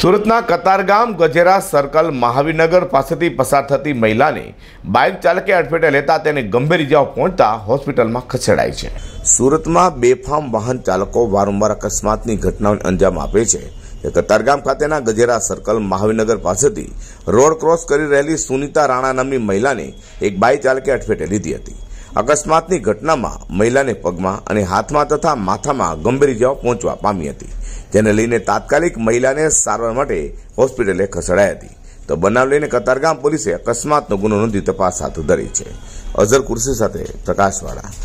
સુરતના કતારગામ ગજેરા સર્કલ મહાવીનગર પાસેથી પસાર થતી મહિલાને બાઇક ચાલકે અડફેટે લેતા તેને ગંભીર ઇજાઓ પહોંચતા હોસ્પિટલમાં ખસેડાઈ છે સુરતમાં બેફામ વાહન ચાલકો વારંવાર અકસ્માતની ઘટનાઓને અંજામ આપે છે તે કતારગામ ખાતેના ગજેરા સર્કલ મહાવીનગર પાસેથી રોડ ક્રોસ કરી રહેલી સુનિતા રાણા નામની મહિલાને એક બાઇક ચાલકે અડફેટે લીધી હતી અકસ્માતની ઘટનામાં મહિલાને પગમાં અને હાથમાં તથા માથામાં ગંભીર ઇજાઓ પહોંચવા પામી હતી જેને લઈને તાત્કાલિક મહિલાને સારવાર માટે હોસ્પિટલે ખસેડાઈ હતી તો બનાવ લઈને કતારગામ પોલીસે અકસ્માતનો ગુનો નોંધી તપાસ હાથ ધરી છે અઝર કુર્સી સાથે પ્રકાશવાળા